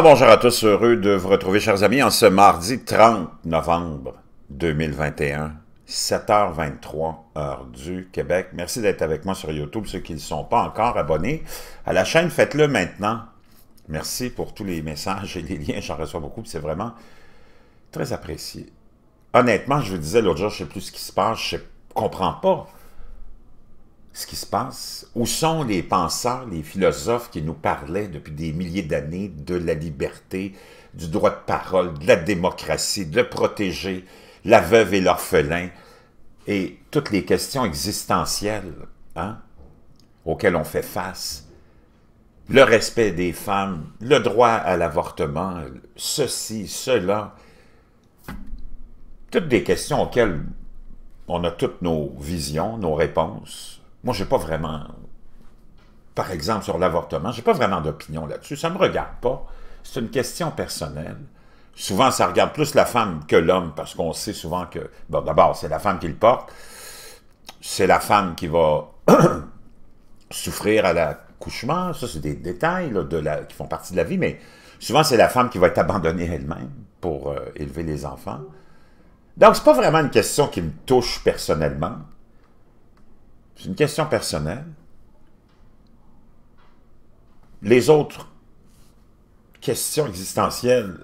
bonjour à tous, heureux de vous retrouver chers amis en ce mardi 30 novembre 2021, 7h23 heure du Québec. Merci d'être avec moi sur YouTube, ceux qui ne sont pas encore abonnés à la chaîne, faites-le maintenant. Merci pour tous les messages et les liens, j'en reçois beaucoup, c'est vraiment très apprécié. Honnêtement, je vous disais l'autre jour, je ne sais plus ce qui se passe, je ne comprends pas où sont les penseurs, les philosophes qui nous parlaient depuis des milliers d'années de la liberté, du droit de parole, de la démocratie, de protéger la veuve et l'orphelin, et toutes les questions existentielles hein, auxquelles on fait face? Le respect des femmes, le droit à l'avortement, ceci, cela, toutes des questions auxquelles on a toutes nos visions, nos réponses, moi, je j'ai pas vraiment, par exemple, sur l'avortement, j'ai pas vraiment d'opinion là-dessus. Ça me regarde pas. C'est une question personnelle. Souvent, ça regarde plus la femme que l'homme, parce qu'on sait souvent que, bon, d'abord, c'est la femme qui le porte. C'est la femme qui va souffrir à l'accouchement. Ça, c'est des détails qui font partie de la vie, mais souvent, c'est la femme qui va être abandonnée elle-même pour euh, élever les enfants. Donc, c'est pas vraiment une question qui me touche personnellement. C'est une question personnelle. Les autres questions existentielles,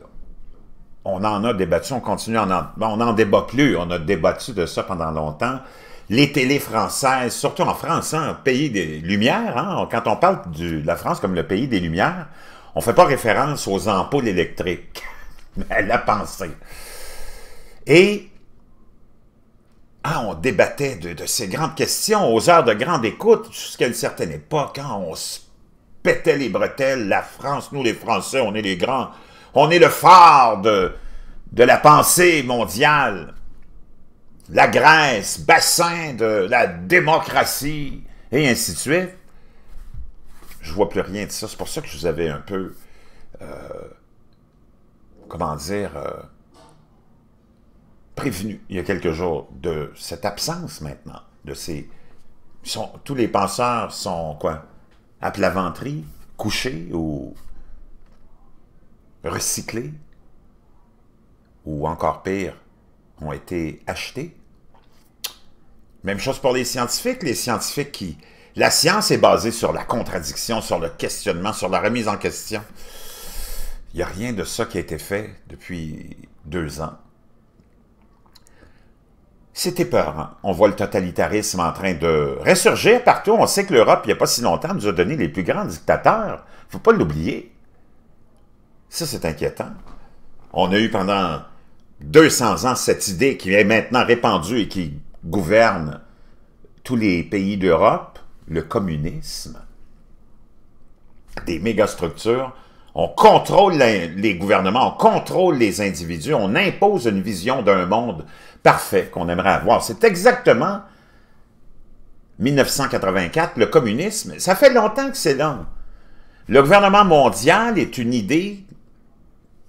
on en a débattu, on continue, on en, ben, on en débat plus, on a débattu de ça pendant longtemps. Les télés françaises, surtout en France, hein, pays des Lumières, hein, quand on parle de la France comme le pays des Lumières, on ne fait pas référence aux ampoules électriques, mais à la pensée. Et ah, on débattait de, ces grandes questions aux heures de grande écoute jusqu'à une certaine époque. Quand hein. on se pétait les bretelles. La France, nous les Français, on est les grands. On est le phare de, la pensée mondiale. La Grèce, bassin de la démocratie, et ainsi de suite. Je vois plus rien de ça. C'est pour ça que je vous avais un peu... Euh, comment dire... Euh, prévenu il y a quelques jours de cette absence maintenant, de ces... Sont, tous les penseurs sont quoi? À plat ventrie, couchés ou recyclés, ou encore pire, ont été achetés. Même chose pour les scientifiques, les scientifiques qui... La science est basée sur la contradiction, sur le questionnement, sur la remise en question. Il n'y a rien de ça qui a été fait depuis deux ans. C'était peur. Hein. On voit le totalitarisme en train de ressurgir partout. On sait que l'Europe, il n'y a pas si longtemps, nous a donné les plus grands dictateurs. Il ne faut pas l'oublier. Ça, c'est inquiétant. On a eu pendant 200 ans cette idée qui est maintenant répandue et qui gouverne tous les pays d'Europe, le communisme. Des mégastructures on contrôle les, gouvernements, on contrôle les individus, on impose une vision d'un monde parfait qu'on aimerait avoir. C'est exactement 1984, le communisme. Ça fait longtemps que c'est là. Le gouvernement mondial est une idée,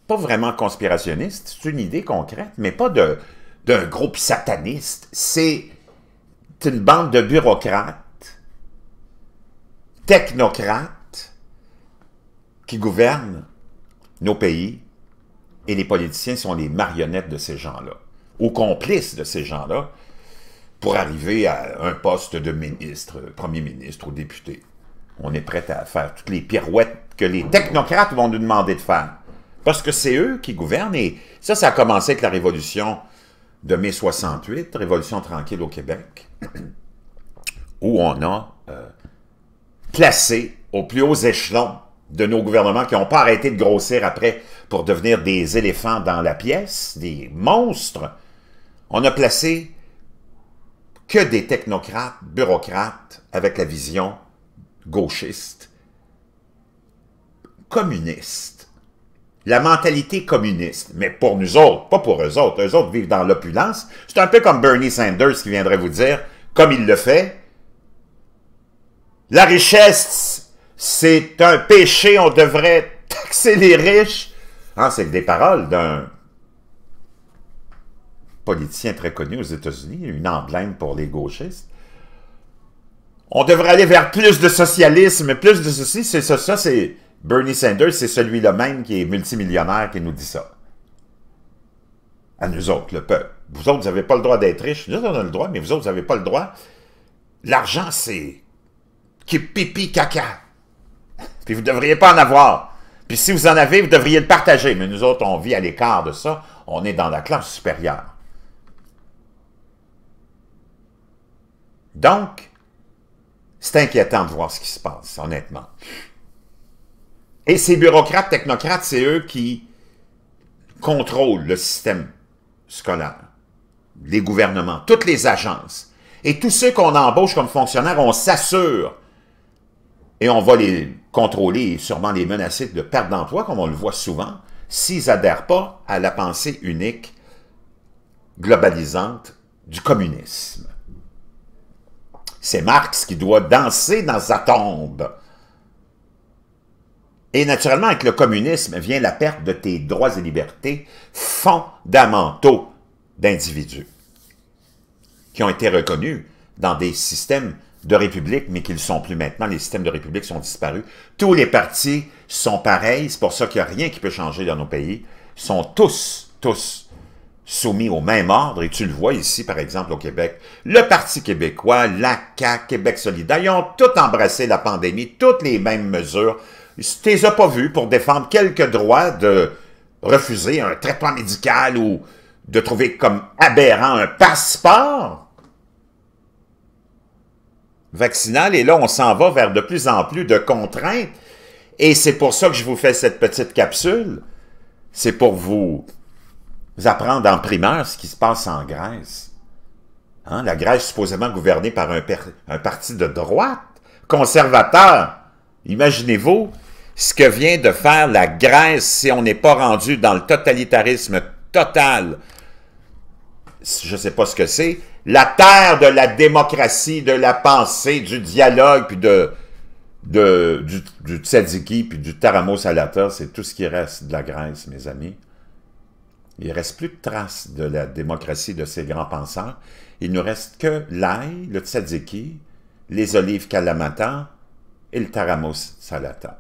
pas vraiment conspirationniste, c'est une idée concrète, mais pas d'un groupe sataniste. C'est une bande de bureaucrates, technocrates, qui gouvernent nos pays et les politiciens sont les marionnettes de ces gens-là, ou complices de ces gens-là, pour arriver à un poste de ministre, premier ministre ou député. On est prêt à faire toutes les pirouettes que les technocrates vont nous demander de faire. Parce que c'est eux qui gouvernent. Et ça, ça a commencé avec la révolution de mai 68, révolution tranquille au Québec, où on a euh, placé au plus haut échelon de nos gouvernements qui n'ont pas arrêté de grossir après pour devenir des éléphants dans la pièce, des monstres, on a placé que des technocrates, bureaucrates, avec la vision gauchiste, communiste. La mentalité communiste, mais pour nous autres, pas pour eux autres. Eux autres vivent dans l'opulence. C'est un peu comme Bernie Sanders qui viendrait vous dire, comme il le fait, la richesse c'est un péché, on devrait taxer les riches. Ah, c'est des paroles d'un politicien très connu aux États-Unis, une emblème pour les gauchistes. On devrait aller vers plus de socialisme, plus de ceci, c'est ça, c'est Bernie Sanders, c'est celui-là même qui est multimillionnaire qui nous dit ça. À nous autres, le peuple. Vous autres, vous n'avez pas le droit d'être riches. Nous autres, on a le droit, mais vous autres, vous n'avez pas le droit. L'argent, c'est qui pipi caca. Puis vous ne devriez pas en avoir. Puis si vous en avez, vous devriez le partager. Mais nous autres, on vit à l'écart de ça. On est dans la classe supérieure. Donc, c'est inquiétant de voir ce qui se passe, honnêtement. Et ces bureaucrates, technocrates, c'est eux qui contrôlent le système scolaire, les gouvernements, toutes les agences. Et tous ceux qu'on embauche comme fonctionnaires, on s'assure et on va les contrôler et sûrement les menacer de perte d'emploi, comme on le voit souvent, s'ils n'adhèrent pas à la pensée unique globalisante du communisme. C'est Marx qui doit danser dans sa tombe. Et naturellement, avec le communisme vient la perte de tes droits et libertés fondamentaux d'individus qui ont été reconnus dans des systèmes de République, mais qu'ils ne sont plus maintenant. Les systèmes de République sont disparus. Tous les partis sont pareils. C'est pour ça qu'il n'y a rien qui peut changer dans nos pays. Ils sont tous, tous soumis au même ordre. Et tu le vois ici, par exemple, au Québec. Le Parti québécois, la CAQ, Québec solidaire, ils ont tout embrassé la pandémie, toutes les mêmes mesures. Tu les as pas vus pour défendre quelques droits de refuser un traitement médical ou de trouver comme aberrant un passeport vaccinal Et là, on s'en va vers de plus en plus de contraintes. Et c'est pour ça que je vous fais cette petite capsule. C'est pour vous apprendre en primeur ce qui se passe en Grèce. Hein, la Grèce supposément gouvernée par un parti de droite, conservateur. Imaginez-vous ce que vient de faire la Grèce si on n'est pas rendu dans le totalitarisme total je ne sais pas ce que c'est, la terre de la démocratie, de la pensée, du dialogue, puis de, de du, du puis du taramo salata, c'est tout ce qui reste de la Grèce, mes amis. Il reste plus de traces de la démocratie de ces grands penseurs. Il nous reste que l'ail, le tzadziki, les olives kalamata et le Taramos salata.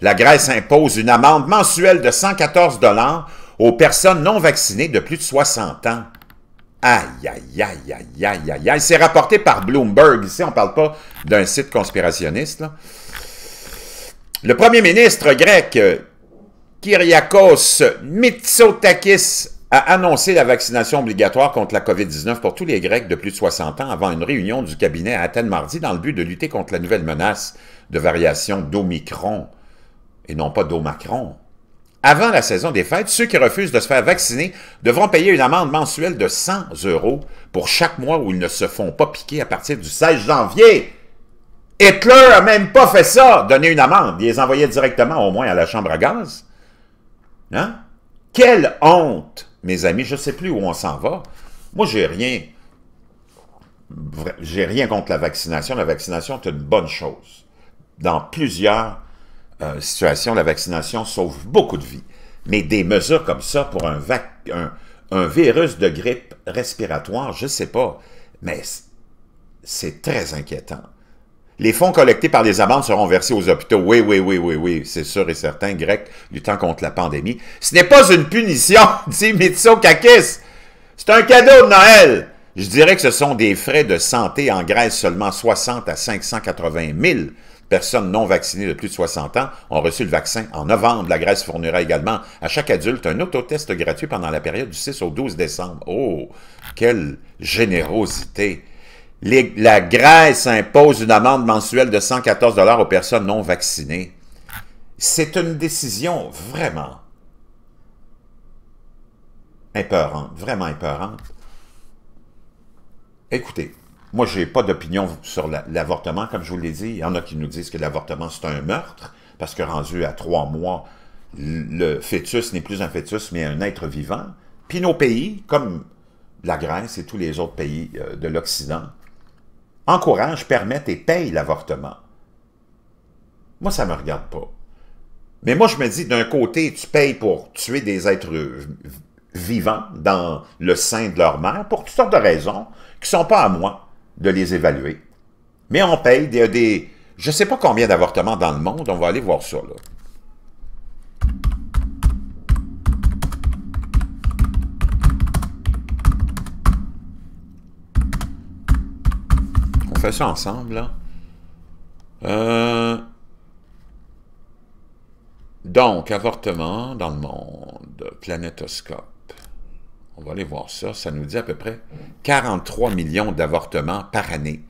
La Grèce impose une amende mensuelle de 114 dollars aux personnes non vaccinées de plus de 60 ans. Aïe, aïe, aïe, aïe, aïe, aïe, aïe. C'est rapporté par Bloomberg. Ici, on ne parle pas d'un site conspirationniste. Le premier ministre grec, euh, Kyriakos Mitsotakis, a annoncé la vaccination obligatoire contre la COVID-19 pour tous les Grecs de plus de 60 ans avant une réunion du cabinet à Athènes mardi dans le but de lutter contre la nouvelle menace de variation d'Omicron et non pas d'Omacron avant la saison des fêtes, ceux qui refusent de se faire vacciner devront payer une amende mensuelle de 100 euros pour chaque mois où ils ne se font pas piquer à partir du 16 janvier. Hitler a même pas fait ça, donner une amende. Il les envoyait directement au moins à la chambre à gaz. Hein? Quelle honte, mes amis, je ne sais plus où on s'en va. Moi, j'ai rien. J'ai rien contre la vaccination. La vaccination est une bonne chose. Dans plusieurs euh, situation, la vaccination sauve beaucoup de vies. Mais des mesures comme ça pour un, virus de grippe respiratoire, je ne sais pas, mais c'est très inquiétant. Les fonds collectés par les amendes seront versés aux hôpitaux. Oui, oui, oui, oui, oui, c'est sûr et certain, grec, luttant contre la pandémie. Ce n'est pas une punition, dit Mitsokakis. C'est un cadeau de Noël. Je dirais que ce sont des frais de santé en Grèce seulement 60 à 580 000 personnes non vaccinées de plus de 60 ans ont reçu le vaccin. En novembre, la Grèce fournira également à chaque adulte un autotest gratuit pendant la période du 6 au 12 décembre. Oh, quelle générosité! la Grèce impose une amende mensuelle de 114 dollars aux personnes non vaccinées. C'est une décision vraiment épeurante, vraiment épeurante. Écoutez, moi, je n'ai pas d'opinion sur l'avortement, comme je vous l'ai dit. Il y en a qui nous disent que l'avortement, c'est un meurtre, parce que rendu à trois mois, le fœtus n'est plus un fœtus, mais un être vivant. Puis nos pays, comme la Grèce et tous les autres pays euh, de l'Occident, encouragent, permettent et payent l'avortement. Moi, ça ne me regarde pas. Mais moi, je me dis, d'un côté, tu payes pour tuer des êtres vivants dans le sein de leur mère, pour toutes sortes de raisons qui ne sont pas à moi de les évaluer. Mais on paye des, des je ne sais pas combien d'avortements dans le monde, on va aller voir ça. Là. On fait ça ensemble. Là. Euh, donc, avortement dans le monde, planétoscope on va aller voir ça, ça nous dit à peu près 43 millions d'avortements par année.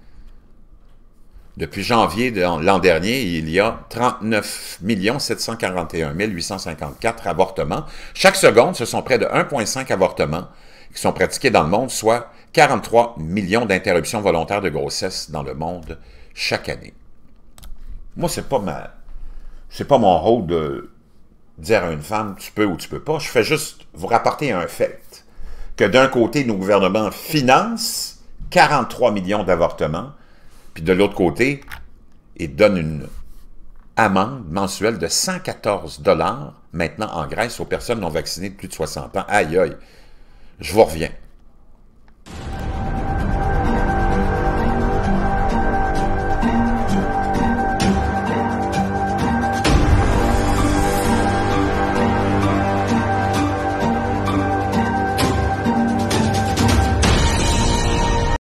Depuis janvier de l'an dernier, il y a 39 741 854 avortements. Chaque seconde, ce sont près de 1,5 avortements qui sont pratiqués dans le monde, soit 43 millions d'interruptions volontaires de grossesse dans le monde chaque année. Moi, c'est pas ma... C'est pas mon rôle de dire à une femme, tu peux ou tu peux pas. Je fais juste vous rapporter un fait que d'un côté, nos gouvernements financent 43 millions d'avortements, puis de l'autre côté, ils donnent une amende mensuelle de 114 dollars maintenant en Grèce aux personnes non vaccinées de plus de 60 ans. Aïe, aïe, je vous reviens.